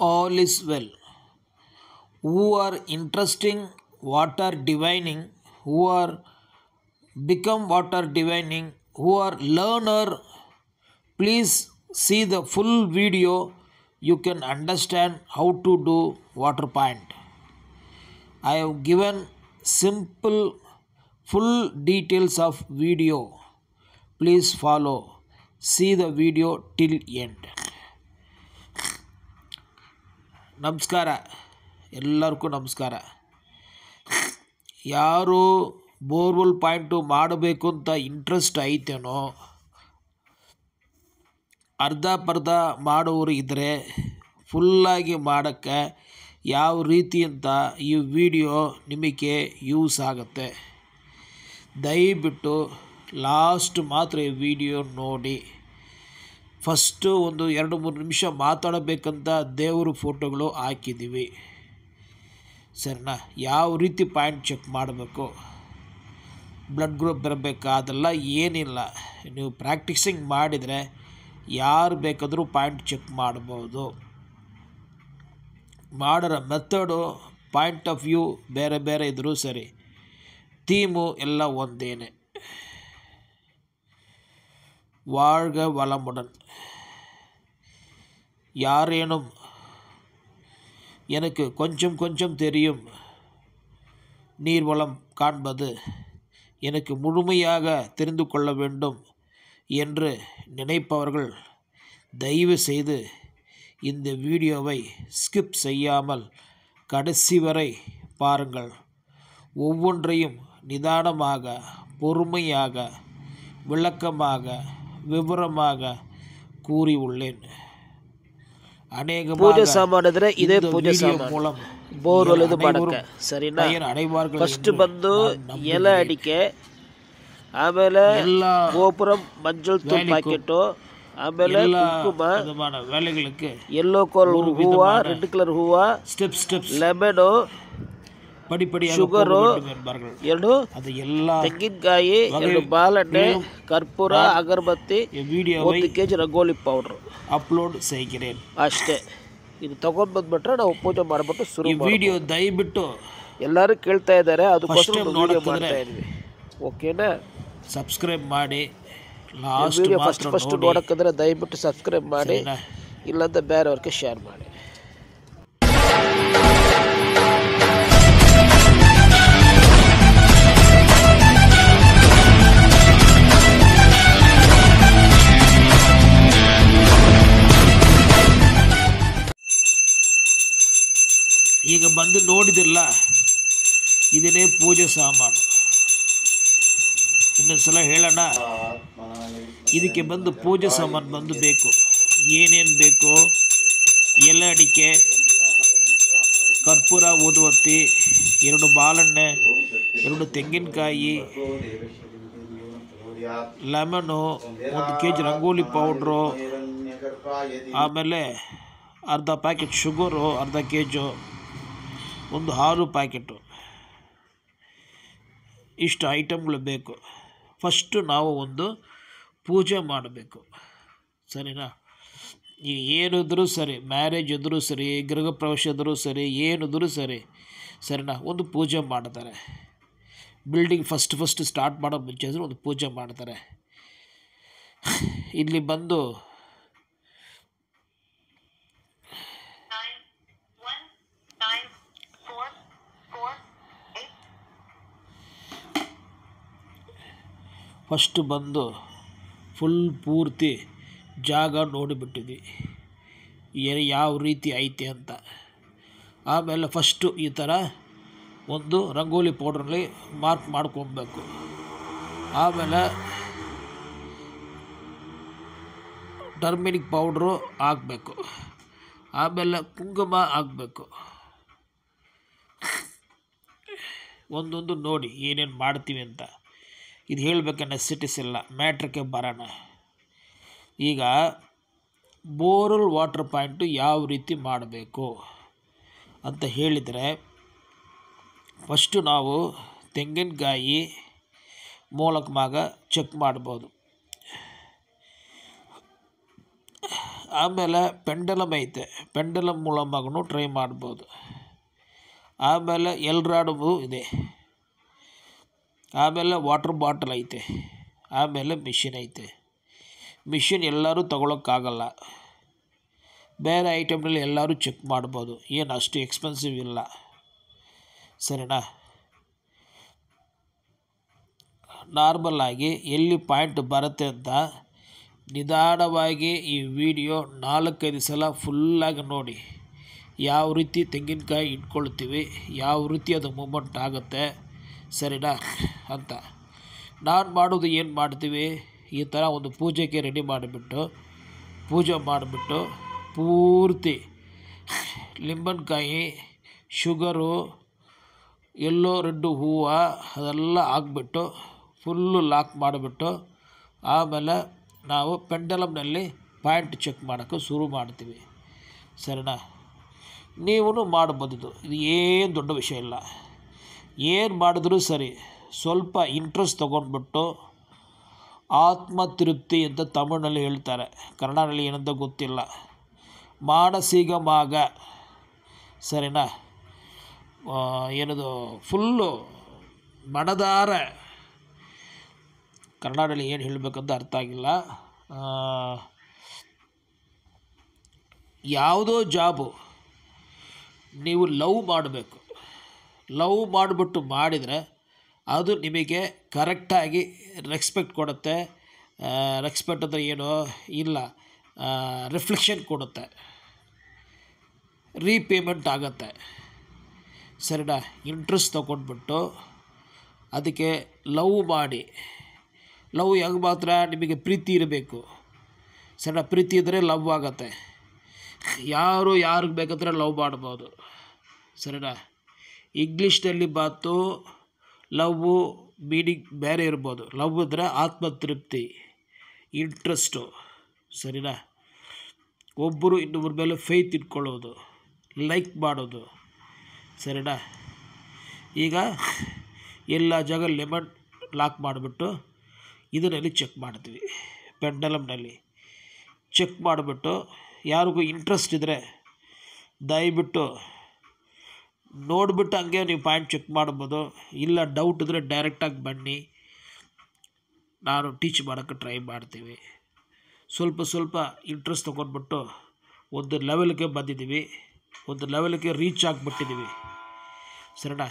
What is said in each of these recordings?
all is well. Who are interesting water divining, who are become water divining, who are learner, please see the full video. You can understand how to do water point. I have given simple full details of video. Please follow. See the video till end. ನಮಸ್ಕಾರ ಎಲ್ಲರಿಗೂ ನಮಸ್ಕಾರ ಯಾರು borewell point ಮಾಡಬೇಕು ಅಂತ interest ಐತೇನೋ ಅರ್ಧ ಪರ್ಧ ಮಾಡೋರು ಇದ್ದರೆ ಫುಲ್ಲಾಗಿ ಮಾಡೋಕ್ಕೆ ಯಾವ ರೀತಿ ಅಂತ ಈ ವಿಡಿಯೋ ನಿಮಗೆ ಯೂಸ್ ಆಗುತ್ತೆ ದಯವಿಟ್ಟು ಲಾಸ್ಟ್ ಮಾತ್ರ ಈ ವಿಡಿಯೋ ನೋಡಿ ಫಸ್ಟು ಒಂದು ಎರಡು ಮೂರು ನಿಮಿಷ ಮಾತಾಡಬೇಕಂತ ದೇವರು ಫೋಟೋಗಳು ಹಾಕಿದ್ದೀವಿ ಸರಿನಾ ಯಾವ ರೀತಿ ಪಾಯಿಂಟ್ ಚೆಕ್ ಮಾಡಬೇಕು ಬ್ಲಡ್ ಗ್ರೂಪ್ ಬರಬೇಕಾ ಅದೆಲ್ಲ ಏನಿಲ್ಲ ನೀವು ಪ್ರಾಕ್ಟೀಸಿಂಗ್ ಮಾಡಿದರೆ ಯಾರು ಬೇಕಾದರೂ ಪಾಯಿಂಟ್ ಚೆಕ್ ಮಾಡ್ಬೋದು ಮಾಡರ ಮೆಥಡು ಪಾಯಿಂಟ್ ಆಫ್ ವ್ಯೂ ಬೇರೆ ಬೇರೆ ಇದ್ದರೂ ಸರಿ ಥೀಮು ಎಲ್ಲ ಒಂದೇನೆ வாழ்க வளமுடன் யாரேனும் எனக்கு கொஞ்சம் கொஞ்சம் தெரியும் நீர்வளம் காண்பது எனக்கு முழுமையாக தெரிந்து கொள்ள வேண்டும் என்று நினைப்பவர்கள் தயவு செய்து இந்த வீடியோவை ஸ்கிப் செய்யாமல் கடைசி வரை பாருங்கள் ஒவ்வொன்றையும் நிதானமாக பொறுமையாக விளக்கமாக விவரமாக கூறியுள்ளேன் அநேக பூஜை சாமானದ್ರೆ ಇದೇ ಪೂಜೆ ಸಾಮಾನು ಮೂಲಂ ಬೋರ್ ಹೊಲದು ಮಾಡಕ್ಕೆ ಸರಿನಾ ಫಸ್ಟ್ ಬಂದು ಎಲೆ ಅಡಿಕೆ ಆಮೇಲೆ ಗೋಪುರಂ ಮಂಜುಳ್ ತುಪ್ಪ ಹಾಕಿಟ್ಟು ಆಮೇಲೆ ಕುಂಕುಮ ಎಲ್ಲೋ ಕಲರ್ ಹೂವ ರೆಡ್ ಕಲರ್ ಹೂವ step step lemon sugar sugar ಎರಡು ಎಲ್ಲ ತೆಂಗಿನಕಾಯಿ ಎರಡು ಬಾಲಟೆ ಕರ್ಪೂರ ಅಗರಬತ್ತಿ ವಿಡಿಯೋ ಒಂದು ಕೆಜಿ ರಗೋಲಿ ರಂಗೋಲಿ ಅಪ್ಲೋಡ್ ಸೈಕಿರೇ ಅಷ್ಟೇ ಇದು ತಗೊಂಡ್ ಬಂದ್ಬಿಟ್ರೆ ನಾವು ಪೂಜೆ ಮಾಡ್ಬಿಟ್ಟು ಶುರು ವಿಡಿಯೋ ದಯವಿಟ್ಟು ಎಲ್ಲರೂ ಕೇಳ್ತಾ ಇದ್ದಾರೆ ಅದಕ್ಕೋಸ್ಕರ ವಿಡಿಯೋ ಮಾಡ್ತಾ ಇದೀವಿ ಓಕೆನಾ ಸಬ್ಸ್ಕ್ರೈಬ್ ಮಾಡಿ ಲಾಸ್ಟ್ ಫಸ್ಟ್ ಫಸ್ಟ್ ನೋಡಕ್ಕಂದ್ರೆ ದಯವಿಟ್ಟು ಸಬ್ಸ್ಕ್ರೈಬ್ ಮಾಡಿ ಇಲ್ಲಂತ ಬೇರೆಯವ್ರಿಗೆ ಶೇರ್ ಮಾಡಿ ಮನೆ ಪೂಜೆ ಸಾಮಾನು ಇನ್ನೊಂದು ಸಲ ಹೇಳೋಣ ಇದಕ್ಕೆ ಬಂದು ಪೂಜೆ ಸಾಮಾನು ಬಂದು ಬೇಕು ಏನೇನು ಬೇಕು ಎಲೆ ಅಡಿಕೆ ಕರ್ಪೂರ ಊದುವತ್ತಿ ಎರಡು ಬಾಳೆಣ್ಣೆ ಎರಡು ತೆಂಗಿನಕಾಯಿ ಲೆಮನು ಒಂದು ಕೆ ಜಿ ರಂಗೋಲಿ ಪೌಡ್ರು ಆಮೇಲೆ ಅರ್ಧ ಪ್ಯಾಕೆಟ್ ಶುಗರು ಅರ್ಧ ಕೆ ಜು ಒಂದು ಆರು ಪ್ಯಾಕೆಟು ಇಷ್ಟು ಐಟಮ್ಗಳು ಬೇಕು ಫಸ್ಟು ನಾವು ಒಂದು ಪೂಜೆ ಮಾಡಬೇಕು ಸರಿನಾ ಈ ಏನಿದ್ರೂ ಸರಿ ಮ್ಯಾರೇಜ್ ಇದ್ದರೂ ಸರಿ ಗೃಹ ಪ್ರವೇಶ ಇದ್ದರೂ ಸರಿ ಏನಿದ್ರೂ ಸರಿ ಸರಿನಾ ಒಂದು ಪೂಜೆ ಮಾಡ್ತಾರೆ ಬಿಲ್ಡಿಂಗ್ ಫಸ್ಟ್ ಫಸ್ಟ್ ಸ್ಟಾರ್ಟ್ ಮಾಡೋ ಮುಂಚೆ ಒಂದು ಪೂಜೆ ಮಾಡ್ತಾರೆ ಇಲ್ಲಿ ಬಂದು ಫಸ್ಟ್ ಬಂದು ಫುಲ್ ಪೂರ್ತಿ ಜಾಗ ನೋಡಿಬಿಟ್ಟಿದ್ವಿ ಏನು ಯಾವ ರೀತಿ ಐತೆ ಅಂತ ಆಮೇಲೆ ಫಸ್ಟು ಈ ಥರ ಒಂದು ರಂಗೋಲಿ ಪೌಡ್ರಲ್ಲಿ ಮಾರ್ಕ್ ಮಾಡ್ಕೊಬೇಕು ಆಮೇಲೆ ಟರ್ಮಿನಿಕ್ ಪೌಡ್ರು ಹಾಕಬೇಕು ಆಮೇಲೆ ಕುಂಕುಮ ಹಾಕಬೇಕು ಒಂದೊಂದು ನೋಡಿ ಏನೇನು ಮಾಡ್ತೀವಿ ಅಂತ ಇದು ಹೇಳಬೇಕು ಸಿಟಿಸ್ ಇಲ್ಲ ಮ್ಯಾಟ್ರಿಗೆ ಬರೋಣ ಈಗ ಬೋರಲ್ ವಾಟರ್ ಪಾಯಿಂಟು ಯಾವ ರೀತಿ ಮಾಡಬೇಕು ಅಂತ ಹೇಳಿದರೆ ಫಸ್ಟು ನಾವು ತೆಂಗಿನಕಾಯಿ ಮೂಲಕ ಮಾಗ ಚೆಕ್ ಮಾಡ್ಬೋದು ಆಮೇಲೆ ಪೆಂಡಲಮ್ ಐತೆ ಪೆಂಡಲಮ್ ಮೂಲಮಾಗೂ ಟ್ರೈ ಮಾಡ್ಬೋದು ಆಮೇಲೆ ಎಲ್ರಾಡವು ಇದೆ ಆಮೇಲೆ ವಾಟ್ರ್ ಬಾಟಲ್ ಐತೆ ಆಮೇಲೆ ಮಿಷಿನ್ ಐತೆ ಮಿಷಿನ್ ಎಲ್ಲರೂ ತೊಗೊಳೋಕ್ಕಾಗಲ್ಲ ಬೇರೆ ಐಟಮ್ನಲ್ಲಿ ಎಲ್ಲರೂ ಚೆಕ್ ಮಾಡ್ಬೋದು ಏನು ಅಷ್ಟು ಎಕ್ಸ್ಪೆನ್ಸಿವ್ ಇಲ್ಲ ಸರಿನಾ ಆಗಿ ಎಲ್ಲಿ ಪಾಯಿಂಟ್ ಬರುತ್ತೆ ಅಂತ ನಿಧಾನವಾಗಿ ಈ ವಿಡಿಯೋ ನಾಲ್ಕೈದು ಸಲ ಫುಲ್ಲಾಗಿ ನೋಡಿ ಯಾವ ರೀತಿ ತೆಂಗಿನಕಾಯಿ ಇಟ್ಕೊಳ್ತೀವಿ ಯಾವ ರೀತಿ ಅದು ಮೂಮೆಂಟ್ ಆಗುತ್ತೆ ಸರಿನಾ ಅಂತ ನಾನು ಮಾಡೋದು ಏನು ಮಾಡ್ತೀವಿ ಈ ಥರ ಒಂದು ಪೂಜೆಗೆ ರೆಡಿ ಮಾಡಿಬಿಟ್ಟು ಪೂಜೆ ಮಾಡಿಬಿಟ್ಟು ಪೂರ್ತಿ ಲಿಂಬನ್ಕಾಯಿ ಶುಗರು ಎಲ್ಲೋ ರೆಡ್ಡು ಹೂವು ಅದೆಲ್ಲ ಹಾಕ್ಬಿಟ್ಟು ಫುಲ್ಲು ಲಾಕ್ ಮಾಡಿಬಿಟ್ಟು ಆಮೇಲೆ ನಾವು ಪೆಂಡಲಮ್ನಲ್ಲಿ ಪಾಯಿಂಟ್ ಚೆಕ್ ಮಾಡೋಕ್ಕೆ ಶುರು ಮಾಡ್ತೀವಿ ಸರಿನಾ ನೀವು ಮಾಡ್ಬೋದಿದ್ದು ಇದು ಏನು ದೊಡ್ಡ ವಿಷಯ ಇಲ್ಲ ಏನು ಮಾಡಿದ್ರೂ ಸರಿ ಸ್ವಲ್ಪ ಇಂಟ್ರೆಸ್ಟ್ ತೊಗೊಂಡ್ಬಿಟ್ಟು ಆತ್ಮತೃಪ್ತಿ ಅಂತ ತಮಿಳಿನಲ್ಲಿ ಹೇಳ್ತಾರೆ ಕನ್ನಡದಲ್ಲಿ ಏನಂತ ಗೊತ್ತಿಲ್ಲ ಮಾನಸಿಕ ಮಾಗ ಸರಿನಾ ಏನದು ಫುಲ್ಲು ಮನದಾರ ಕನ್ನಡದಲ್ಲಿ ಏನು ಹೇಳಬೇಕಂತ ಅರ್ಥ ಆಗಿಲ್ಲ ಯಾವುದೋ ಜಾಬು ನೀವು ಲವ್ ಮಾಡಬೇಕು ಲವ್ ಮಾಡಿಬಿಟ್ಟು ಮಾಡಿದರೆ ಅದು ನಿಮಗೆ ಕರೆಕ್ಟಾಗಿ ರೆಕ್ಸ್ಪೆಕ್ಟ್ ಕೊಡುತ್ತೆ ರೆಕ್ಸ್ಪೆಕ್ಟ್ ಅಂದರೆ ಏನು ಇಲ್ಲ ರಿಫ್ಲೆಕ್ಷನ್ ಕೊಡುತ್ತೆ ರೀಪೇಮೆಂಟ್ ಆಗುತ್ತೆ ಸರಿನಾ ಇಂಟ್ರೆಸ್ಟ್ ತೊಗೊಂಡ್ಬಿಟ್ಟು ಅದಕ್ಕೆ ಲವ್ ಮಾಡಿ ಲವ್ ಹೆಂಗೆ ಮಾತ್ರ ನಿಮಗೆ ಪ್ರೀತಿ ಇರಬೇಕು ಸರಿನಾ ಪ್ರೀತಿ ಇದ್ದರೆ ಲವ್ ಆಗುತ್ತೆ ಯಾರು ಯಾರಿಗೆ ಬೇಕಂದ್ರೆ ಲವ್ ಮಾಡ್ಬೋದು ಸರಿನಾ ಇಂಗ್ಲೀಷ್ನಲ್ಲಿ ಮಾತು ಲವ್ವು ಮೀನಿಂಗ್ ಬೇರೆ ಇರ್ಬೋದು ಲವ್ ಅಂದರೆ ಆತ್ಮತೃಪ್ತಿ ಇಂಟ್ರೆಸ್ಟು ಸರಿನಾ ಒಬ್ಬರು ಇನ್ನೊಬ್ಬರ ಮೇಲೆ ಫೇತ್ ಇಟ್ಕೊಳ್ಳೋದು ಲೈಕ್ ಮಾಡೋದು ಸರಿನಾ ಈಗ ಎಲ್ಲ ಜಾಗ ಲೆಮನ್ ಲಾಕ್ ಮಾಡಿಬಿಟ್ಟು ಇದರಲ್ಲಿ ಚೆಕ್ ಮಾಡ್ತೀವಿ ಪೆಂಡಲಮ್ನಲ್ಲಿ ಚೆಕ್ ಮಾಡಿಬಿಟ್ಟು ಯಾರಿಗೂ ಇಂಟ್ರೆಸ್ಟ್ ಇದ್ದರೆ ದಯವಿಟ್ಟು ನೋಡಿಬಿಟ್ಟು ಹಂಗೆ ನೀವು ಪಾಯಿಂಟ್ ಚೆಕ್ ಮಾಡ್ಬೋದು ಇಲ್ಲ ಡೌಟ್ ಇದ್ದರೆ ಡೈರೆಕ್ಟಾಗಿ ಬನ್ನಿ ನಾನು ಟೀಚ್ ಮಾಡೋಕ್ಕೆ ಟ್ರೈ ಮಾಡ್ತೀವಿ ಸ್ವಲ್ಪ ಸ್ವಲ್ಪ ಇಂಟ್ರೆಸ್ಟ್ ತೊಗೊಂಡ್ಬಿಟ್ಟು ಒಂದು ಲೆವೆಲ್ಗೆ ಬಂದಿದ್ದೀವಿ ಒಂದು ಲೆವೆಲ್ಗೆ ರೀಚ್ ಆಗಿಬಿಟ್ಟಿದ್ದೀವಿ ಸರಿನಾ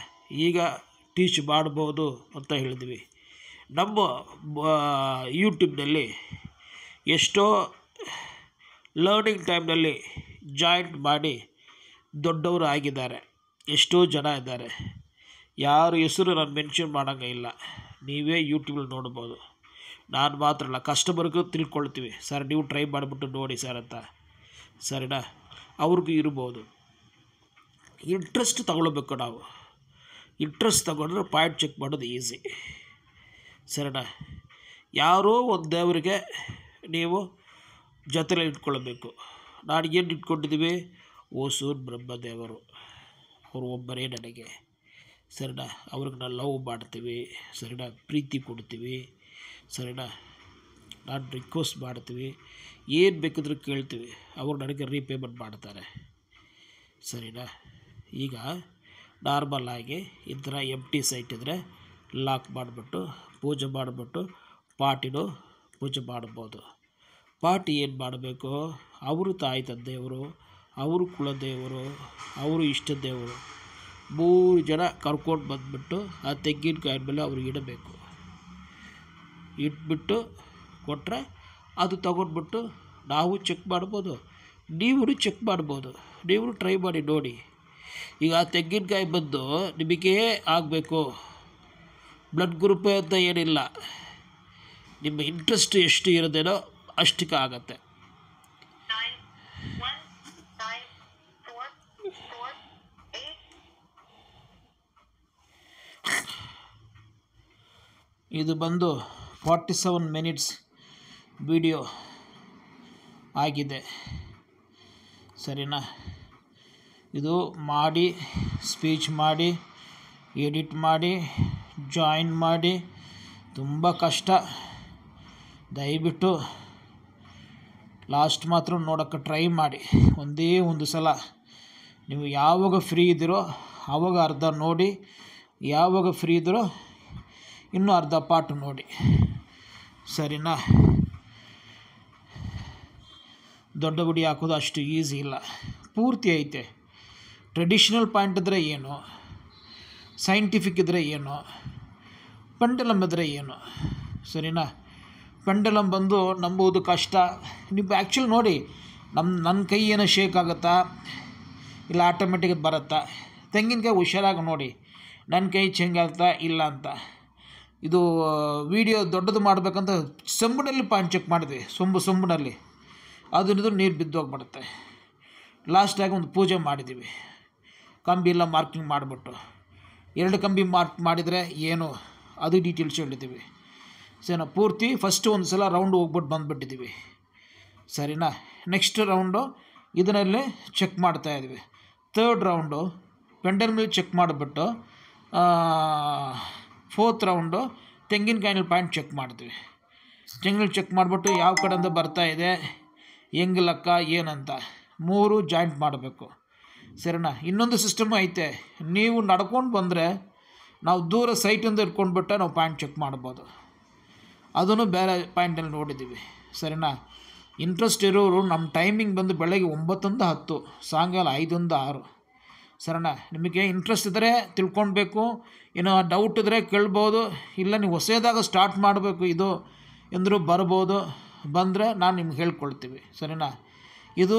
ಈಗ ಟೀಚ್ ಮಾಡ್ಬೋದು ಅಂತ ಹೇಳಿದ್ವಿ ನಮ್ಮ ಯೂಟ್ಯೂಬ್ನಲ್ಲಿ ಎಷ್ಟೋ ಲರ್ನಿಂಗ್ ಟೈಮ್ನಲ್ಲಿ ಜಾಯಿಂಟ್ ಮಾಡಿ ದೊಡ್ಡವರು ಆಗಿದ್ದಾರೆ ಎಷ್ಟೋ ಜನ ಇದ್ದಾರೆ ಯಾರ ಹೆಸರು ನಾನು ಮೆನ್ಷನ್ ಮಾಡೋಂಗಿಲ್ಲ ಇಲ್ಲ ನೀವೇ ಯೂಟ್ಯೂಬಲ್ಲಿ ನೋಡ್ಬೋದು ನಾನು ಮಾತ್ರ ಅಲ್ಲ ಕಸ್ಟಮರ್ಗೂ ತಿಳ್ಕೊಳ್ತೀವಿ ಸರ್ ನೀವು ಟ್ರೈ ಮಾಡಿಬಿಟ್ಟು ನೋಡಿ ಸರ್ ಅಂತ ಸರಿನಾ ಅವ್ರಿಗೂ ಇರ್ಬೋದು ಇಂಟ್ರೆಸ್ಟ್ ತಗೊಳ್ಬೇಕು ನಾವು ಇಂಟ್ರೆಸ್ಟ್ ತಗೊಂಡ್ರೆ ಪಾಯಿಂಟ್ ಚೆಕ್ ಮಾಡೋದು ಈಸಿ ಸರಿನಾ ಯಾರೋ ಒಂದು ದೇವರಿಗೆ ನೀವು ಜೊತೇಲಿ ಇಟ್ಕೊಳ್ಬೇಕು ನಾನು ಏನು ಇಟ್ಕೊಂಡಿದ್ದೀವಿ ಓಸೂರು ಬ್ರಹ್ಮದೇವರು ಅವರು ಒಬ್ಬರೇ ನನಗೆ ಸರಿನಾ ಅವ್ರಿಗೆ ನಾನು ಲವ್ ಮಾಡ್ತೀವಿ ಸರಿನಾ ಪ್ರೀತಿ ಕೊಡ್ತೀವಿ ಸರಿನಾ ನಾನು ರಿಕ್ವೆಸ್ಟ್ ಮಾಡ್ತೀವಿ ಏನು ಬೇಕಿದ್ರೂ ಕೇಳ್ತೀವಿ ಅವ್ರು ನನಗೆ ರೀಪೇಮೆಂಟ್ ಮಾಡ್ತಾರೆ ಸರಿನಾ ಈಗ ಆಗಿ ಈ ಥರ ಎಮ್ ಟಿ ಸೈಟ್ ಇದ್ದರೆ ಲಾಕ್ ಮಾಡಿಬಿಟ್ಟು ಪೂಜೆ ಮಾಡಿಬಿಟ್ಟು ಪಾಟಿನೂ ಪೂಜೆ ಮಾಡ್ಬೋದು ಪಾಟಿ ಏನು ಮಾಡಬೇಕು ಅವರು ತಾಯಿ ತಂದೆಯವರು ಅವರು ಕುಲದೇವರು ಅವರು ಇಷ್ಟ ದೇವರು ಮೂರು ಜನ ಕರ್ಕೊಂಡು ಬಂದುಬಿಟ್ಟು ಆ ತೆಂಗಿನಕಾಯಿ ಮೇಲೆ ಅವ್ರಿಗೆ ಇಡಬೇಕು ಇಟ್ಬಿಟ್ಟು ಕೊಟ್ಟರೆ ಅದು ತಗೊಂಡ್ಬಿಟ್ಟು ನಾವು ಚೆಕ್ ಮಾಡ್ಬೋದು ನೀವು ಚೆಕ್ ಮಾಡ್ಬೋದು ನೀವು ಟ್ರೈ ಮಾಡಿ ನೋಡಿ ಈಗ ಆ ತೆಂಗಿನಕಾಯಿ ಬಂದು ನಿಮಗೆ ಆಗಬೇಕು ಬ್ಲಡ್ ಗ್ರೂಪ್ ಅಂತ ಏನಿಲ್ಲ ನಿಮ್ಮ ಇಂಟ್ರೆಸ್ಟ್ ಎಷ್ಟು ಇರೋದೇನೋ ಅಷ್ಟಕ್ಕೆ ಆಗುತ್ತೆ ಇದು ಬಂದು ಫಾರ್ಟಿ ಸೆವೆನ್ ಮಿನಿಟ್ಸ್ ವಿಡಿಯೋ ಆಗಿದೆ ಸರಿನಾ ಇದು ಮಾಡಿ ಸ್ಪೀಚ್ ಮಾಡಿ ಎಡಿಟ್ ಮಾಡಿ ಜಾಯಿನ್ ಮಾಡಿ ತುಂಬ ಕಷ್ಟ ದಯವಿಟ್ಟು ಲಾಸ್ಟ್ ಮಾತ್ರ ನೋಡೋಕ್ಕೆ ಟ್ರೈ ಮಾಡಿ ಒಂದೇ ಒಂದು ಸಲ ನೀವು ಯಾವಾಗ ಫ್ರೀ ಇದ್ದೀರೋ ಆವಾಗ ಅರ್ಧ ನೋಡಿ ಯಾವಾಗ ಫ್ರೀ ಇದ್ದೀರೋ ಇನ್ನೂ ಅರ್ಧ ಪಾಟು ನೋಡಿ ಸರಿನಾ ದೊಡ್ಡ ಗುಡಿ ಹಾಕೋದು ಅಷ್ಟು ಈಸಿ ಇಲ್ಲ ಪೂರ್ತಿ ಐತೆ ಟ್ರೆಡಿಷ್ನಲ್ ಪಾಯಿಂಟ್ ಇದ್ದರೆ ಏನು ಸೈಂಟಿಫಿಕ್ ಇದ್ದರೆ ಏನು ಪೆಂಡಲಮ್ ಇದ್ದರೆ ಏನು ಸರಿನಾ ಪೆಂಡಲಮ್ ಬಂದು ನಂಬುವುದು ಕಷ್ಟ ನೀವು ಆ್ಯಕ್ಚುಲಿ ನೋಡಿ ನಮ್ಮ ನನ್ನ ಕೈ ಏನೋ ಶೇಕ್ ಆಗುತ್ತಾ ಇಲ್ಲ ಆಟೋಮೆಟಿಕ್ ಬರುತ್ತಾ ತೆಂಗಿನಕಾಯಿ ಹುಷಾರಾಗಿ ನೋಡಿ ನನ್ನ ಕೈ ಚೇಂಜ್ ಆಗ್ತಾ ಇಲ್ಲ ಅಂತ ಇದು ವೀಡಿಯೋ ದೊಡ್ಡದು ಮಾಡಬೇಕಂತ ಸೊಂಬಿನಲ್ಲಿ ಪಾಯಿಂಟ್ ಚೆಕ್ ಮಾಡಿದ್ವಿ ಸೊಂಬು ಸೊಂಬಿನಲ್ಲಿ ಅದರಿಂದ ನೀರು ಬಿದ್ದೋಗ್ಬಿಡುತ್ತೆ ಲಾಸ್ಟಾಗಿ ಒಂದು ಪೂಜೆ ಮಾಡಿದ್ದೀವಿ ಕಂಬಿ ಎಲ್ಲ ಮಾರ್ಕಿಂಗ್ ಮಾಡಿಬಿಟ್ಟು ಎರಡು ಕಂಬಿ ಮಾರ್ಕ್ ಮಾಡಿದರೆ ಏನು ಅದು ಡೀಟೇಲ್ಸ್ ಹೇಳಿದ್ದೀವಿ ಸರಿನಾ ಪೂರ್ತಿ ಫಸ್ಟು ಒಂದು ಸಲ ರೌಂಡ್ ಹೋಗ್ಬಿಟ್ಟು ಬಂದುಬಿಟ್ಟಿದ್ದೀವಿ ಸರಿನಾ ನೆಕ್ಸ್ಟ್ ರೌಂಡು ಇದನ್ನಲ್ಲೇ ಚೆಕ್ ಮಾಡ್ತಾ ಇದ್ದೀವಿ ತರ್ಡ್ ರೌಂಡು ಪೆಂಡರ್ ಮೇಲೆ ಚೆಕ್ ಮಾಡಿಬಿಟ್ಟು ಫೋರ್ತ್ ರೌಂಡು ತೆಂಗಿನಕಾಯಿನಲ್ಲಿ ಪಾಯಿಂಟ್ ಚೆಕ್ ಮಾಡ್ತೀವಿ ತೆಂಗಿನ ಚೆಕ್ ಮಾಡಿಬಿಟ್ಟು ಯಾವ ಕಡೆಯಿಂದ ಬರ್ತಾ ಇದೆ ಹೆಂಗೆ ಲೆಕ್ಕ ಏನಂತ ಮೂರು ಜಾಯಿಂಟ್ ಮಾಡಬೇಕು ಸರಿನಾ ಇನ್ನೊಂದು ಸಿಸ್ಟಮ್ ಐತೆ ನೀವು ನಡ್ಕೊಂಡು ಬಂದರೆ ನಾವು ದೂರ ಸೈಟಿಂದ ಇಟ್ಕೊಂಡ್ಬಿಟ್ಟ ನಾವು ಪಾಯಿಂಟ್ ಚೆಕ್ ಮಾಡ್ಬೋದು ಅದನ್ನು ಬೇರೆ ಪಾಯಿಂಟಲ್ಲಿ ನೋಡಿದ್ದೀವಿ ಸರಿನಾ ಇಂಟ್ರೆಸ್ಟ್ ಇರೋರು ನಮ್ಮ ಟೈಮಿಂಗ್ ಬಂದು ಬೆಳಗ್ಗೆ ಒಂಬತ್ತೊಂದು ಹತ್ತು ಸಾಯಂಕಾಲ ಐದೊಂದು ಆರು ಸರಣ ನಿಮಗೆ ಇಂಟ್ರೆಸ್ಟ್ ಇದ್ದರೆ ತಿಳ್ಕೊಳ್ಬೇಕು ಏನೋ ಡೌಟ್ ಇದ್ದರೆ ಕೇಳ್ಬೋದು ಇಲ್ಲ ನೀವು ಹೊಸದಾಗ ಸ್ಟಾರ್ಟ್ ಮಾಡಬೇಕು ಇದು ಎಂದರೂ ಬರ್ಬೋದು ಬಂದರೆ ನಾನು ನಿಮ್ಗೆ ಹೇಳ್ಕೊಳ್ತೀವಿ ಸರಿನಾ ಇದು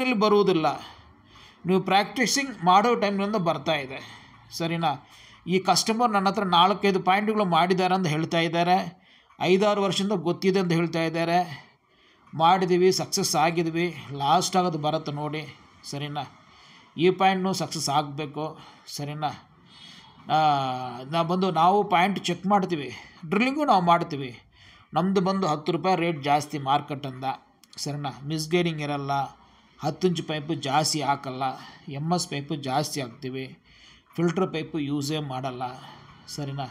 ನಿಲ್ಲಿ ಬರುವುದಿಲ್ಲ ನೀವು ಪ್ರಾಕ್ಟೀಸಿಂಗ್ ಮಾಡೋ ಟೈಮ್ನಿಂದ ಬರ್ತಾ ಇದೆ ಸರಿನಾ ಈ ಕಸ್ಟಮರ್ ನನ್ನ ಹತ್ರ ನಾಲ್ಕೈದು ಪಾಯಿಂಟ್ಗಳು ಮಾಡಿದ್ದಾರೆ ಅಂತ ಹೇಳ್ತಾ ಇದ್ದಾರೆ ಐದಾರು ವರ್ಷದಿಂದ ಗೊತ್ತಿದೆ ಅಂತ ಹೇಳ್ತಾ ಇದ್ದಾರೆ ಮಾಡಿದ್ದೀವಿ ಸಕ್ಸಸ್ ಆಗಿದ್ವಿ ಲಾಸ್ಟ್ ಆಗೋದು ಬರುತ್ತೆ ನೋಡಿ ಸರಿನಾ ಈ ಪಾಯಿಂಟ್ನು ಸಕ್ಸಸ್ ಆಗಬೇಕು ಸರಿನಾ ನಾ ಬಂದು ನಾವು ಪಾಯಿಂಟ್ ಚೆಕ್ ಮಾಡ್ತೀವಿ ಡ್ರಿಲ್ಲಿಂಗು ನಾವು ಮಾಡ್ತೀವಿ ನಮ್ಮದು ಬಂದು ಹತ್ತು ರೂಪಾಯಿ ರೇಟ್ ಜಾಸ್ತಿ ಮಾರ್ಕೆಟಿಂದ ಸರಿನಾ ಮಿಸ್ಗೈಡಿಂಗ್ ಇರಲ್ಲ ಹತ್ತು ಇಂಚು ಪೈಪು ಜಾಸ್ತಿ ಹಾಕಲ್ಲ ಎಮ್ ಎಸ್ ಪೈಪು ಜಾಸ್ತಿ ಹಾಕ್ತೀವಿ ಫಿಲ್ಟ್ರ್ ಪೈಪು ಯೂಸೇ ಮಾಡಲ್ಲ ಸರಿನಾ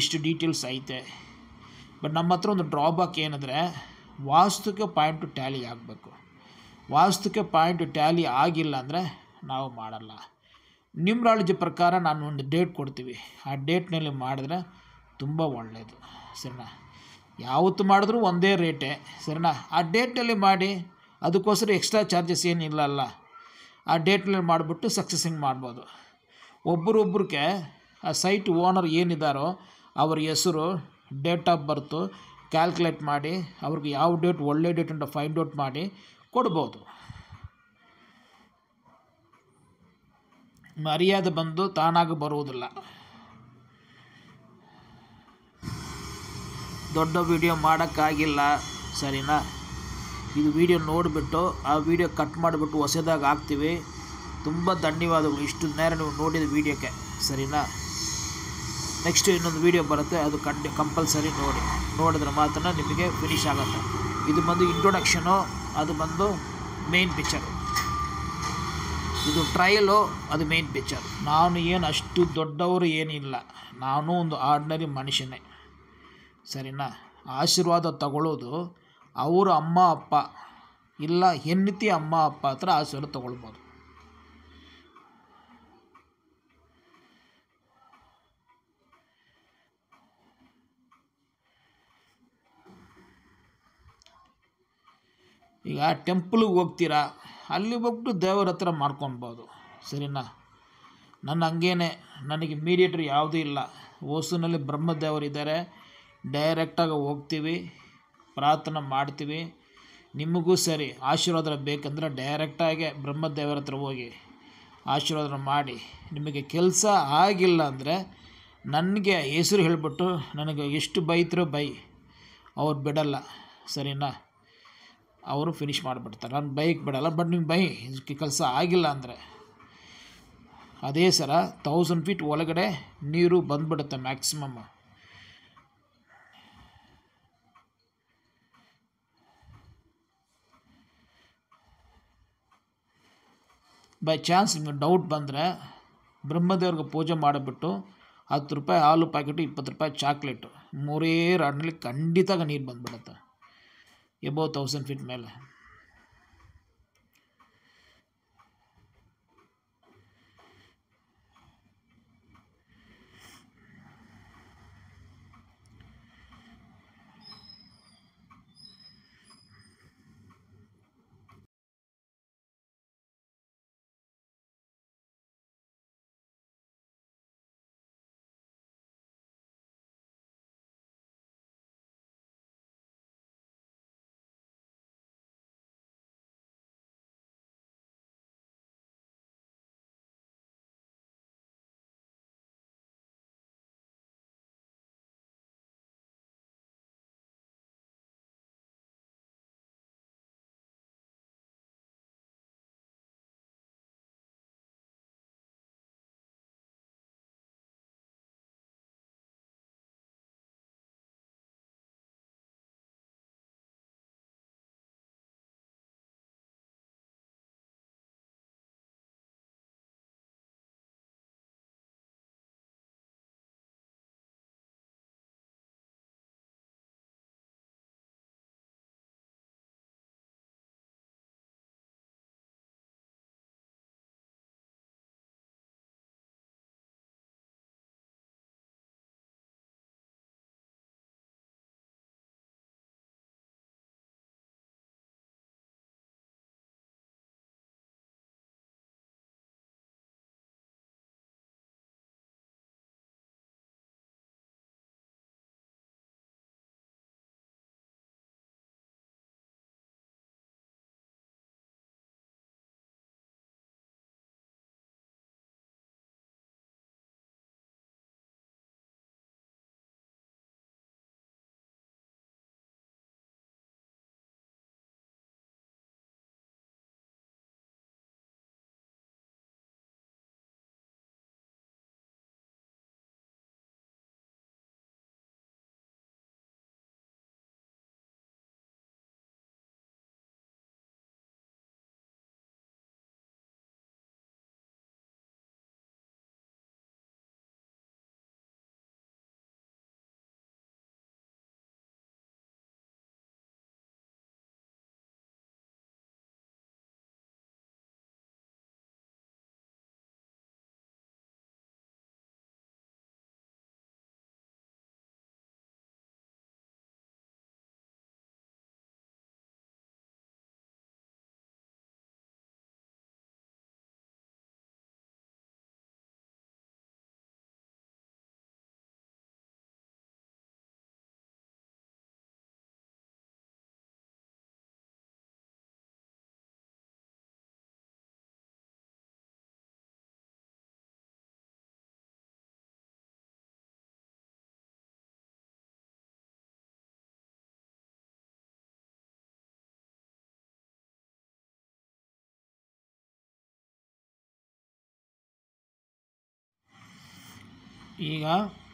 ಇಷ್ಟು ಡೀಟೇಲ್ಸ್ ಐತೆ ಬಟ್ ನಮ್ಮ ಹತ್ರ ಒಂದು ಡ್ರಾಬ್ಯಾಕ್ ಏನಂದರೆ ವಾಸ್ತುಕ್ಕೆ ಪಾಯಿಂಟು ಟ್ಯಾಲಿ ಆಗಬೇಕು ವಾಸ್ತುಕ್ಕೆ ಪಾಯಿಂಟ್ ಟ್ಯಾಲಿ ಆಗಿಲ್ಲ ಅಂದರೆ ನಾವು ಮಾಡಲ್ಲ ನ್ಯೂಮ್ರಾಲಜಿ ಪ್ರಕಾರ ನಾನು ಒಂದು ಡೇಟ್ ಕೊಡ್ತೀವಿ ಆ ಡೇಟ್ನಲ್ಲಿ ಮಾಡಿದ್ರೆ ತುಂಬ ಒಳ್ಳೆಯದು ಸರಿನಾ ಯಾವತ್ತು ಮಾಡಿದ್ರೂ ಒಂದೇ ರೇಟೇ ಸರಿನಾ ಆ ಡೇಟ್ನಲ್ಲಿ ಮಾಡಿ ಅದಕ್ಕೋಸ್ಕರ ಎಕ್ಸ್ಟ್ರಾ ಚಾರ್ಜಸ್ ಏನಿಲ್ಲ ಅಲ್ಲ ಆ ಡೇಟ್ನಲ್ಲಿ ಮಾಡಿಬಿಟ್ಟು ಸಕ್ಸಸ್ಸಿಂಗ್ ಮಾಡ್ಬೋದು ಒಬ್ಬರೊಬ್ರಿಗೆ ಆ ಸೈಟ್ ಓನರ್ ಏನಿದ್ದಾರೋ ಅವ್ರ ಹೆಸರು ಡೇಟ್ ಆಫ್ ಬರ್ತು ಕ್ಯಾಲ್ಕುಲೇಟ್ ಮಾಡಿ ಅವ್ರಿಗೆ ಯಾವ ಡೇಟ್ ಒಳ್ಳೆ ಡೇಟ್ ಅಂತ ಫೈಂಡ್ ಔಟ್ ಮಾಡಿ ಕೊಡ್ಬೋದು ಮರ್ಯಾದೆ ಬಂದು ತಾನಾಗ ಬರುವುದಿಲ್ಲ ದೊಡ್ಡ ವಿಡಿಯೋ ಮಾಡೋಕ್ಕಾಗಿಲ್ಲ ಸರಿನಾ ಇದು ವಿಡಿಯೋ ನೋಡಿಬಿಟ್ಟು ಆ ವಿಡಿಯೋ ಕಟ್ ಮಾಡಿಬಿಟ್ಟು ಹೊಸದಾಗಿ ಹಾಕ್ತೀವಿ ತುಂಬ ಧನ್ಯವಾದಗಳು ಇಷ್ಟು ನೇರ ನೀವು ನೋಡಿದ ವಿಡಿಯೋಕ್ಕೆ ಸರಿನಾ ನೆಕ್ಸ್ಟ್ ಇನ್ನೊಂದು ವೀಡಿಯೋ ಬರುತ್ತೆ ಅದು ಕಂಡಿ ಕಂಪಲ್ಸರಿ ನೋಡಿ ನೋಡಿದ್ರೆ ಮಾತ್ರ ನಿಮಗೆ ಫಿನಿಶ್ ಆಗುತ್ತೆ ಇದು ಬಂದು ಇಂಟ್ರೊಡಕ್ಷನು ಅದು ಬಂದು ಮೇನ್ ಪಿಕ್ಚರು ಇದು ಟ್ರಯಲು ಅದು ಮೇನ್ ಪಿಕ್ಚರ್ ನಾನು ಏನು ಅಷ್ಟು ದೊಡ್ಡವರು ಏನಿಲ್ಲ ನಾನು ಒಂದು ಆರ್ಡ್ನರಿ ಮನುಷ್ಯನೇ ಸರಿನಾ ಆಶೀರ್ವಾದ ತಗೊಳ್ಳೋದು ಅವರ ಅಮ್ಮ ಅಪ್ಪ ಇಲ್ಲ ಹೆಂಡತಿ ಅಮ್ಮ ಅಪ್ಪ ಹತ್ರ ಆಶೀರ್ವಾದ ತಗೊಳ್ಬೋದು ಈಗ ಟೆಂಪಲ್ಗೆ ಹೋಗ್ತೀರಾ ಅಲ್ಲಿ ಹೋಗ್ಬಿಟ್ಟು ದೇವರ ಹತ್ರ ಮಾಡ್ಕೊಬೋದು ಸರಿನಾ ನನ್ನ ಹಂಗೇನೆ ನನಗೆ ಮೀಡಿಯೇಟ್ರ್ ಯಾವುದೂ ಇಲ್ಲ ಓಸುನಲ್ಲಿ ಬ್ರಹ್ಮದೇವರಿದ್ದಾರೆ ಡೈರೆಕ್ಟಾಗಿ ಹೋಗ್ತೀವಿ ಪ್ರಾರ್ಥನೆ ಮಾಡ್ತೀವಿ ನಿಮಗೂ ಸರಿ ಆಶೀರ್ವಾದ ಬೇಕೆಂದರೆ ಡೈರೆಕ್ಟಾಗಿ ಬ್ರಹ್ಮದೇವರ ಹತ್ರ ಹೋಗಿ ಆಶೀರ್ವಾದ ಮಾಡಿ ನಿಮಗೆ ಕೆಲಸ ಆಗಿಲ್ಲ ಅಂದರೆ ನನಗೆ ಹೆಸರು ಹೇಳಿಬಿಟ್ಟು ನನಗೆ ಎಷ್ಟು ಬೈತರೋ ಬೈ ಅವ್ರು ಬಿಡಲ್ಲ ಸರಿನಾ ಅವರು ಫಿನಿಷ್ ಮಾಡಿಬಿಡ್ತಾರೆ ನಾನು ಬೈಕ್ ಬಿಡಲ್ಲ ಬಟ್ ನಿಮ್ಗೆ ಬೈ ಇದಕ್ಕೆ ಕೆಲಸ ಆಗಿಲ್ಲ ಅಂದರೆ ಅದೇ ಸರ ತೌಸಂಡ್ ಫೀಟ್ ಒಳಗಡೆ ನೀರು ಬಂದ್ಬಿಡುತ್ತೆ ಮ್ಯಾಕ್ಸಿಮಮ್ ಬೈ ಚಾನ್ಸ್ ನಿಮ್ಗೆ ಡೌಟ್ ಬಂದರೆ ಬ್ರಹ್ಮದೇವ್ರಿಗೆ ಪೂಜೆ ಮಾಡಿಬಿಟ್ಟು ಹತ್ತು ರೂಪಾಯಿ ಹಾಲು ಪ್ಯಾಕೆಟು ಇಪ್ಪತ್ತು ರೂಪಾಯಿ ಚಾಕ್ಲೇಟು ಮೂರೇ ರಾಡ್ನಲ್ಲಿ ಖಂಡಿತಾಗ ನೀರು ಬಂದ್ಬಿಡುತ್ತೆ ये बहुत थाउजेंड फीट मेल है ಈಗ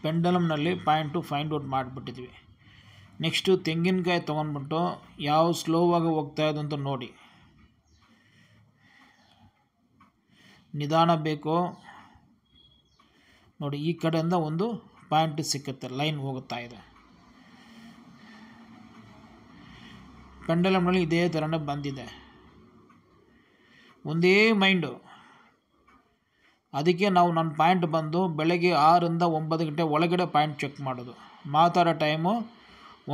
ಪೆಂಡಲಮ್ನಲ್ಲಿ ಪಾಯಿಂಟು ಫೈಂಡ್ ಔಟ್ ಮಾಡಿಬಿಟ್ಟಿದ್ವಿ ನೆಕ್ಸ್ಟು ತೆಂಗಿನಕಾಯಿ ತೊಗೊಂಡ್ಬಿಟ್ಟು ಯಾವ ಸ್ಲೋವಾಗಿ ಹೋಗ್ತಾ ಅಂತ ನೋಡಿ ನಿಧಾನ ಬೇಕೋ ನೋಡಿ ಈ ಕಡೆಯಿಂದ ಒಂದು ಪಾಯಿಂಟ್ ಸಿಕ್ಕುತ್ತೆ ಲೈನ್ ಹೋಗುತ್ತಾ ಇದೆ ಪೆಂಡಲಮ್ನಲ್ಲಿ ಇದೇ ಥರನೇ ಬಂದಿದೆ ಒಂದೇ ಮೈಂಡು ಅದಕ್ಕೆ ನಾವು ನನ್ನ ಪಾಯಿಂಟ್ ಬಂದು ಬೆಳಗ್ಗೆ ಆರಿಂದ ಒಂಬತ್ತು ಗಂಟೆ ಒಳಗಡೆ ಪಾಯಿಂಟ್ ಚೆಕ್ ಮಾಡೋದು ಮಾತಾಡೋ ಟೈಮು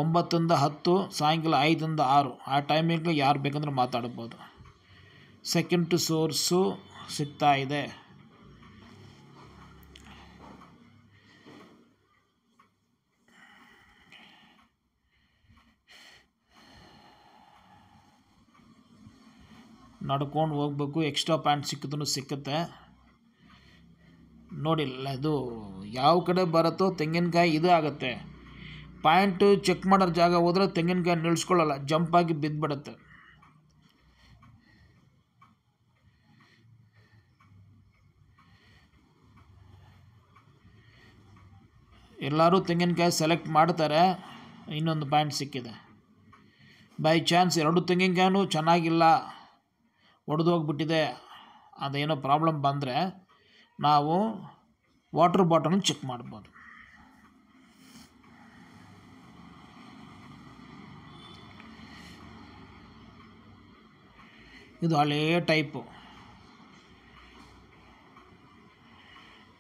ಒಂಬತ್ತರಿಂದ ಹತ್ತು ಸಾಯಂಕಾಲ ಐದರಿಂದ ಆರು ಆ ಟೈಮಿಗೆ ಯಾರು ಬೇಕಂದ್ರೆ ಮಾತಾಡ್ಬೋದು ಸೆಕೆಂಡ್ ಸೋರ್ಸು ಸಿಗ್ತಾ ಇದೆ ನಡ್ಕೊಂಡು ಹೋಗ್ಬೇಕು ಎಕ್ಸ್ಟ್ರಾ ಪ್ಯಾಂಟ್ ಸಿಕ್ಕಿದ್ರು ಸಿಕ್ಕುತ್ತೆ ನೋಡಿಲ್ಲ ಇದು ಯಾವ ಕಡೆ ಬರುತ್ತೋ ತೆಂಗಿನಕಾಯಿ ಇದು ಆಗುತ್ತೆ ಪಾಯಿಂಟು ಚೆಕ್ ಮಾಡೋ ಜಾಗ ಹೋದರೆ ತೆಂಗಿನಕಾಯಿ ನಿಲ್ಸ್ಕೊಳ್ಳಲ್ಲ ಜಂಪಾಗಿ ಬಿದ್ದುಬಿಡುತ್ತೆ ಎಲ್ಲರೂ ತೆಂಗಿನಕಾಯಿ ಸೆಲೆಕ್ಟ್ ಮಾಡ್ತಾರೆ ಇನ್ನೊಂದು ಪಾಯಿಂಟ್ ಸಿಕ್ಕಿದೆ ಬೈ ಚಾನ್ಸ್ ಎರಡು ತೆಂಗಿನಕಾಯೂ ಚೆನ್ನಾಗಿಲ್ಲ ಒಡೆದೋಗ್ಬಿಟ್ಟಿದೆ ಅದೇನೋ ಪ್ರಾಬ್ಲಮ್ ಬಂದರೆ ನಾವು ವಾಟ್ರ್ ಬಾಟಲ್ನ ಚೆಕ್ ಮಾಡ್ಬೋದು ಇದು ಹಳೆಯ ಟೈಪು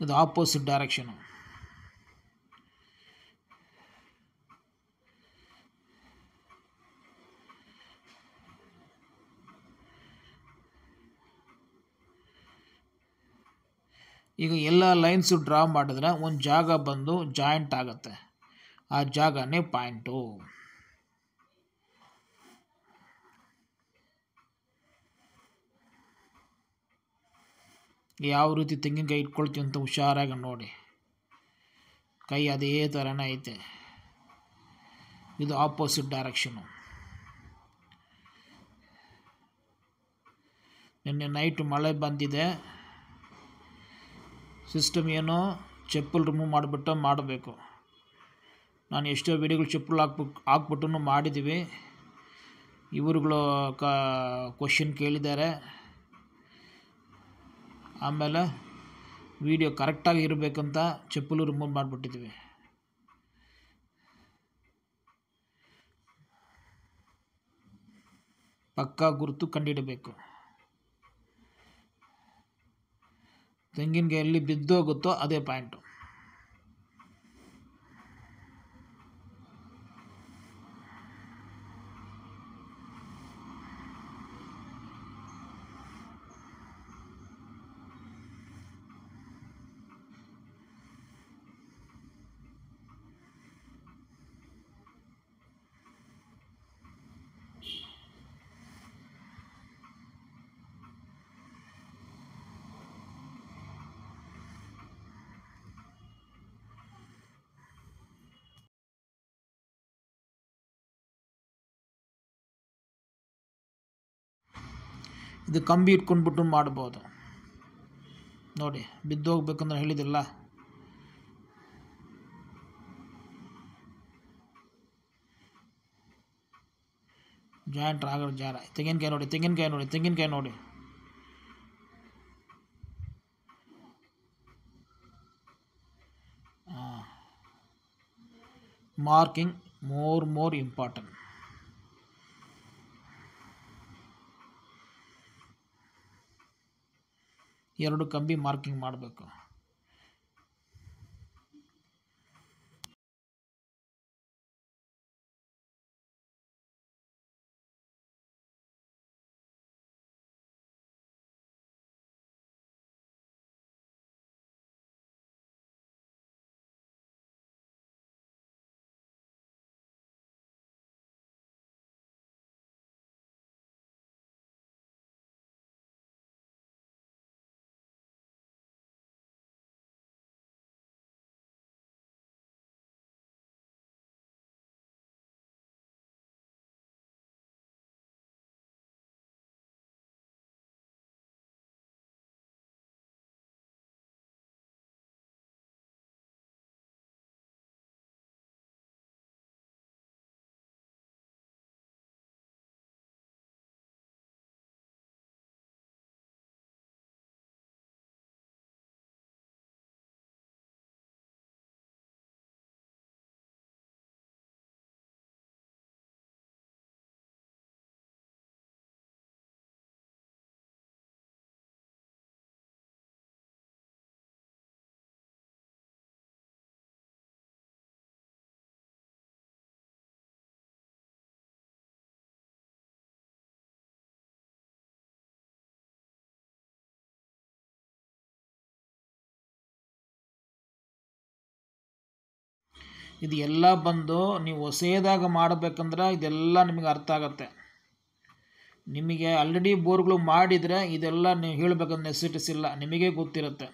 ಇದು ಆಪೋಸಿಟ್ ಡೈರೆಕ್ಷನು ಲೈನ್ಸ್ ಡ್ರಾ ಮಾಡಿದ್ರೆ ಒಂದು ಜಾಗ ಬಂದು ಜಾಯಿಂಟ್ ಆಗುತ್ತೆ ಆ ಜಾಗನೇ ಪಾಯಿಂಟು ಯಾವ ರೀತಿ ತೆಂಗಿನಕಾಯಿ ಇಟ್ಕೊಳ್ತೀವಿ ಅಂತ ಹುಷಾರಾಗಿ ನೋಡಿ ಕೈ ಅದೇ ಥರನೇ ಐತೆ ಇದು ಆಪೋಸಿಟ್ ಡೈರೆಕ್ಷನು ನಿನ್ನೆ ನೈಟ್ ಮಳೆ ಬಂದಿದೆ ಸಿಸ್ಟಮ್ ಏನು ಚಪ್ಪಲ್ ರಿಮೂವ್ ಮಾಡಿಬಿಟ್ಟು ಮಾಡಬೇಕು ನಾನು ಎಷ್ಟೋ ವೀಡಿಯೋಗಳು ಚಪ್ಪಲ್ ಹಾಕ್ಬಿಟ್ಟು ಹಾಕ್ಬಿಟ್ಟು ಮಾಡಿದ್ದೀವಿ ಇವರುಗಳು ಕ್ವಶನ್ ಕೇಳಿದ್ದಾರೆ ಆಮೇಲೆ ವೀಡಿಯೋ ಕರೆಕ್ಟಾಗಿ ಇರಬೇಕಂತ ಚಪ್ಪಲು ರಿಮೂವ್ ಮಾಡಿಬಿಟ್ಟಿದ್ದೀವಿ ಪಕ್ಕಾ ಗುರುತು ಕಂಡಿಡಬೇಕು ತೆಂಗಿನ ಎಲ್ಲಿ ಬಿದ್ದೋಗುತ್ತೋ ಅದೇ ಪಾಯಿಂಟು ಇದು ಕಂಬಿ ಇಟ್ಕೊಂಡ್ಬಿಟ್ಟು ಮಾಡ್ಬೋದು ನೋಡಿ ಬಿದ್ದೋಗ್ಬೇಕಂದ್ರೆ ಹೇಳಿದಿಲ್ಲ ಜಾಯಿಂಟ್ ಆಗೋ ಜಾರ ತೆಂಗಿನಕಾಯಿ ನೋಡಿ ತೆಂಗಿನಕಾಯಿ ನೋಡಿ ತೆಂಗಿನಕಾಯಿ ನೋಡಿ ಮಾರ್ಕಿಂಗ್ ಮೋರ್ ಮೋರ್ ಇಂಪಾರ್ಟೆಂಟ್ ಎರಡು ಕಂಬಿ ಮಾರ್ಕಿಂಗ್ ಮಾಡಬೇಕು ಇದು ಎಲ್ಲ ಬಂದು ನೀವು ಹೊಸೇದಾಗ ಮಾಡಬೇಕಂದ್ರೆ ಇದೆಲ್ಲ ನಿಮಗೆ ಅರ್ಥ ಆಗುತ್ತೆ ನಿಮಗೆ ಆಲ್ರೆಡಿ ಬೋರ್ಗಳು ಮಾಡಿದರೆ ಇದೆಲ್ಲ ನೀವು ಹೇಳಬೇಕಂತ ನೆಸೆಸಿಟಿಸ್ ಇಲ್ಲ ನಿಮಗೆ ಗೊತ್ತಿರುತ್ತೆ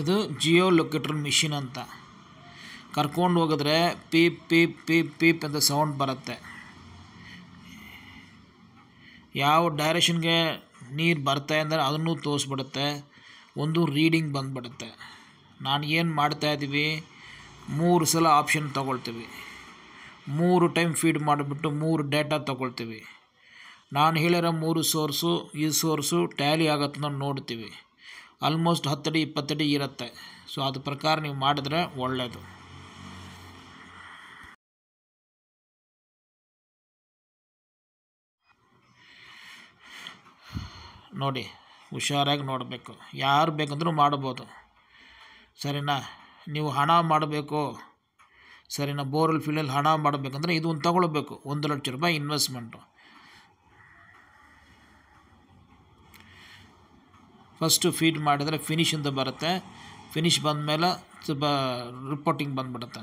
ಇದು ಜಿಯೋ ಲೊಕೇಟರ್ ಮಿಷಿನ್ ಅಂತ ಕರ್ಕೊಂಡು ಹೋಗಿದ್ರೆ ಪೀಪ್ ಪೀಪ್ ಪೀಪ್ ಪೀಪ್ ಅಂತ ಸೌಂಡ್ ಬರುತ್ತೆ ಯಾವ ಡೈರೆಕ್ಷನ್ಗೆ ನೀರು ಬರ್ತಾ ಅಂದರೆ ಅದನ್ನು ತೋರಿಸ್ಬಿಡುತ್ತೆ ಒಂದು ರೀಡಿಂಗ್ ಬಂದ್ಬಿಡುತ್ತೆ ನಾನು ಏನು ಮಾಡ್ತಾಯಿದ್ದೀವಿ ಮೂರು ಸಲ ಆಪ್ಷನ್ ತೊಗೊಳ್ತೀವಿ ಮೂರು ಟೈಮ್ ಫೀಡ್ ಮಾಡಿಬಿಟ್ಟು ಮೂರು ಡೇಟಾ ತೊಗೊಳ್ತೀವಿ ನಾನು ಹೇಳಿರೋ ಮೂರು ಸೋರ್ಸು ಈ ಸೋರ್ಸು ಟ್ಯಾಲಿ ಆಗುತ್ತೋ ನೋಡ್ತೀವಿ ಆಲ್ಮೋಸ್ಟ್ ಹತ್ತಡಿ ಇಪ್ಪತ್ತಡಿ ಇರುತ್ತೆ ಸೊ ಅದ್ರ ಪ್ರಕಾರ ನೀವು ಮಾಡಿದ್ರೆ ಒಳ್ಳೆಯದು ನೋಡಿ ಹುಷಾರಾಗಿ ನೋಡಬೇಕು ಯಾರು ಬೇಕಂದ್ರೂ ಮಾಡ್ಬೋದು ಸರಿನಾ ನೀವು ಹಣ ಮಾಡಬೇಕು ಸರಿನಾ ಬೋರ್ವೆಲ್ ಫೀಲಲ್ಲಿ ಹಣ ಮಾಡಬೇಕಂದ್ರೆ ಇದೊಂದು ತಗೊಳ್ಬೇಕು ಒಂದು ಲಕ್ಷ ರೂಪಾಯಿ ಇನ್ವೆಸ್ಟ್ಮೆಂಟು ಫಸ್ಟು ಫೀಡ್ ಮಾಡಿದರೆ ಫಿನಿಶ್ ಅಂತ ಬರುತ್ತೆ ಫಿನಿಶ್ ಬಂದಮೇಲೆ ರಿಪೋರ್ಟಿಂಗ್ ಬಂದುಬಿಡುತ್ತೆ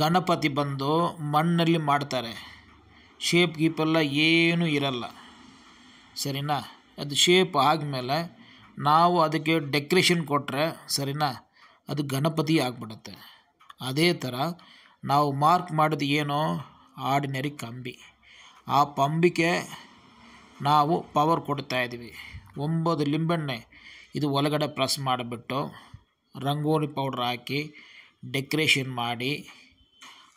ಗಣಪತಿ ಬಂದು ಮಣ್ಣಲ್ಲಿ ಮಾಡ್ತಾರೆ ಶೇಪ್ ಗೀಪೆಲ್ಲ ಏನೂ ಇರಲ್ಲ ಸರಿನಾ ಅದು ಶೇಪ್ ಆದಮೇಲೆ ನಾವು ಅದಕ್ಕೆ ಡೆಕ್ರೇಷನ್ ಕೊಟ್ಟರೆ ಸರಿನಾ ಅದು ಗಣಪತಿ ಆಗಿಬಿಡುತ್ತೆ ಅದೇ ಥರ ನಾವು ಮಾರ್ಕ್ ಮಾಡಿದ ಏನೋ ಆರ್ಡಿನರಿ ಕಂಬಿ ಆ ಪಂಬಿಕೆ ನಾವು ಪವರ್ ಕೊಡ್ತಾಯಿದ್ವಿ ಒಂಬತ್ತು ಲಿಂಬೆಣ್ಣೆ ಇದು ಒಳಗಡೆ ಪ್ರೆಸ್ ಮಾಡಿಬಿಟ್ಟು ರಂಗೋಲಿ ಪೌಡ್ರ್ ಹಾಕಿ ಡೆಕ್ರೇಷನ್ ಮಾಡಿ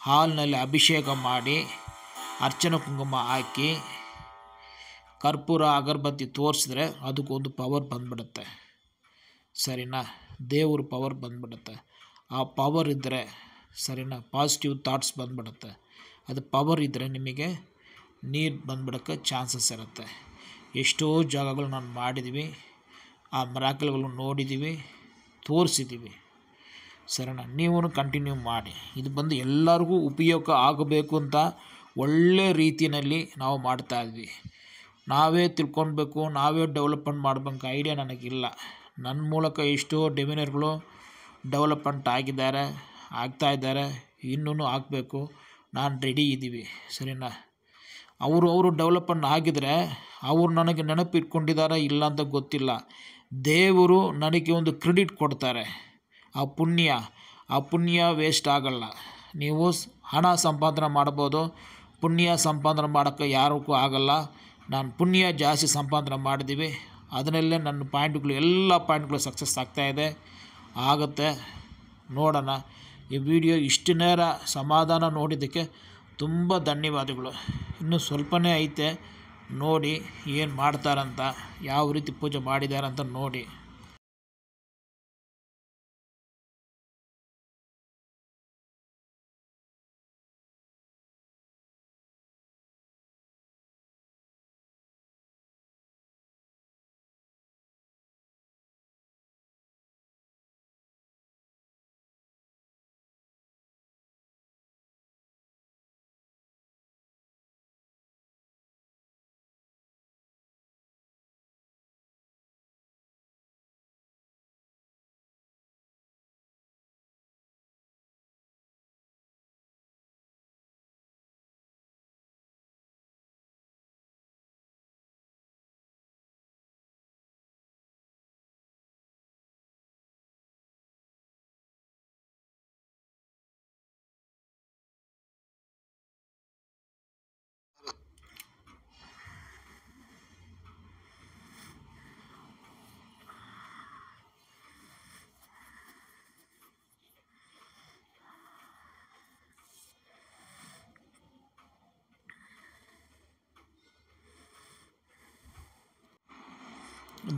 ಹಾಲಿನಲ್ಲಿ ಅಭಿಷೇಕ ಮಾಡಿ ಅರ್ಚನೆ ಕುಂಕುಮ ಹಾಕಿ ಕರ್ಪೂರ ಅಗರಬತ್ತಿ ತೋರಿಸಿದ್ರೆ ಅದಕ್ಕೊಂದು ಪವರ್ ಬಂದ್ಬಿಡುತ್ತೆ ಸರಿನಾ ದೇವ್ರ ಪವರ್ ಬಂದ್ಬಿಡುತ್ತೆ ಆ ಪವರ್ ಇದ್ದರೆ ಸರಿನಾ ಪಾಸಿಟಿವ್ ಥಾಟ್ಸ್ ಬಂದ್ಬಿಡುತ್ತೆ ಅದು ಪವರ್ ಇದ್ದರೆ ನಿಮಗೆ ನೀರು ಬಂದ್ಬಿಡೋಕ್ಕೆ ಚಾನ್ಸಸ್ ಇರುತ್ತೆ ಎಷ್ಟೋ ಜಾಗಗಳು ನಾನು ಮಾಡಿದ್ವಿ ಆ ಮರಾಕಲ್ಗಳು ನೋಡಿದ್ದೀವಿ ತೋರಿಸಿದ್ದೀವಿ ಸರಿನಾ ನೀವು ಕಂಟಿನ್ಯೂ ಮಾಡಿ ಇದು ಬಂದು ಎಲ್ಲರಿಗೂ ಉಪಯೋಗ ಆಗಬೇಕು ಅಂತ ಒಳ್ಳೆ ರೀತಿಯಲ್ಲಿ ನಾವು ಮಾಡ್ತಾಯಿದ್ವಿ ನಾವೇ ತಿಳ್ಕೊಳ್ಬೇಕು ನಾವೇ ಡೆವಲಪ್ಮೆಂಟ್ ಮಾಡಬೇಕು ಐಡಿಯಾ ನನಗಿಲ್ಲ ನನ್ನ ಮೂಲಕ ಎಷ್ಟೋ ಡೆಮಿನರ್ಗಳು ಡೆವಲಪ್ಮೆಂಟ್ ಆಗಿದ್ದಾರೆ ಆಗ್ತಾಯಿದ್ದಾರೆ ಇನ್ನೂ ಆಗಬೇಕು ನಾನು ರೆಡಿ ಇದ್ದೀವಿ ಸರಿನಾ ಅವರು ಅವರು ಡೆವಲಪ್ಮೆಂಟ್ ಆಗಿದರೆ ಅವರು ನನಗೆ ನೆನಪಿಟ್ಕೊಂಡಿದ್ದಾರೆ ಇಲ್ಲ ಅಂತ ಗೊತ್ತಿಲ್ಲ ದೇವರು ನನಗೆ ಒಂದು ಕ್ರೆಡಿಟ್ ಕೊಡ್ತಾರೆ ಆ ಪುಣ್ಯ ಆ ಪುಣ್ಯ ವೇಸ್ಟ್ ಆಗೋಲ್ಲ ನೀವು ಹಣ ಸಂಪಾದನೆ ಮಾಡ್ಬೋದು ಪುಣ್ಯ ಸಂಪಾದನೆ ಮಾಡೋಕ್ಕೆ ಯಾರಕ್ಕೂ ಆಗಲ್ಲ ನಾನು ಪುಣ್ಯ ಜಾಸ್ತಿ ಸಂಪಾದನೆ ಮಾಡಿದ್ದೀವಿ ಅದರಲ್ಲೇ ನನ್ನ ಪಾಯಿಂಟ್ಗಳು ಎಲ್ಲ ಪಾಯಿಂಟ್ಗಳು ಸಕ್ಸಸ್ ಆಗ್ತಾಯಿದೆ ಆಗುತ್ತೆ ನೋಡೋಣ ಈ ವಿಡಿಯೋ ಇಷ್ಟು ನೇರ ಸಮಾಧಾನ ನೋಡಿದ್ದಕ್ಕೆ ತುಂಬ ಧನ್ಯವಾದಗಳು ಇನ್ನೂ ಸ್ವಲ್ಪನೇ ಐತೆ ನೋಡಿ ಏನು ಮಾಡ್ತಾರಂತ ಯಾವ ರೀತಿ ಪೂಜೆ ಮಾಡಿದ್ದಾರೆ ಅಂತ ನೋಡಿ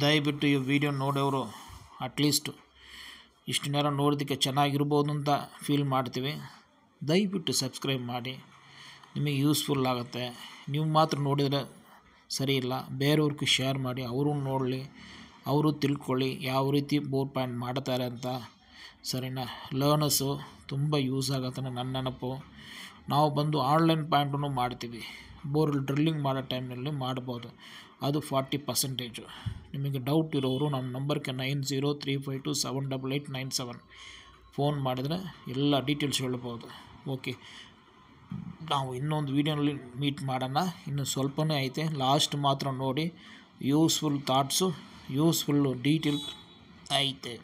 ದಯವಿಟ್ಟು ಈ ವಿಡಿಯೋ ನೋಡೋರು ಅಟ್ಲೀಸ್ಟ್ ಇಷ್ಟು ನೇರ ನೋಡೋದಕ್ಕೆ ಚೆನ್ನಾಗಿರ್ಬೋದು ಅಂತ ಫೀಲ್ ಮಾಡ್ತೀವಿ ದಯವಿಟ್ಟು ಸಬ್ಸ್ಕ್ರೈಬ್ ಮಾಡಿ ನಿಮಗೆ ಯೂಸ್ಫುಲ್ ಆಗುತ್ತೆ ನೀವು ಮಾತ್ರ ನೋಡಿದರೆ ಸರಿ ಇಲ್ಲ ಬೇರೆಯವ್ರಿಗೆ ಶೇರ್ ಮಾಡಿ ಅವರು ನೋಡಲಿ ಅವರು ತಿಳ್ಕೊಳ್ಳಿ ಯಾವ ರೀತಿ ಬೋರ್ ಪಾಯಿಂಟ್ ಮಾಡ್ತಾರೆ ಅಂತ ಸರಿನಾ ಲರ್ನರ್ಸು ತುಂಬ ಯೂಸ್ ಆಗುತ್ತೆ ನನ್ನ ನೆನಪು ನಾವು ಬಂದು ಆನ್ಲೈನ್ ಪಾಯಿಂಟನ್ನು ಮಾಡ್ತೀವಿ ಬೋರ್ಲ್ ಡ್ರಿಲ್ಲಿಂಗ್ ಮಾಡೋ ಟೈಮ್ನಲ್ಲಿ ಮಾಡ್ಬೋದು ಅದು ಫಾರ್ಟಿ ಪರ್ಸೆಂಟೇಜು ನಿಮಗೆ ಡೌಟ್ ಇರೋರು ನಮ್ಮ ನಂಬರ್ಗೆ nine zero three five two seven double eight nine seven phone ಮಾಡಿದರೆ ಎಲ್ಲ ಡೀಟೇಲ್ಸ್ ಹೇಳ್ಬೋದು ಓಕೆ ನಾವು ಇನ್ನೊಂದು ವೀಡಿಯೋನಲ್ಲಿ ಮೀಟ್ ಮಾಡೋಣ ಇನ್ನು ಸ್ವಲ್ಪನೇ ಐತೆ ಲಾಸ್ಟ್ ಮಾತ್ರ ನೋಡಿ ಯೂಸ್ಫುಲ್ ಥಾಟ್ಸು ಯೂಸ್ಫುಲ್ಲು ಡೀಟೇಲ್ ಐತೆ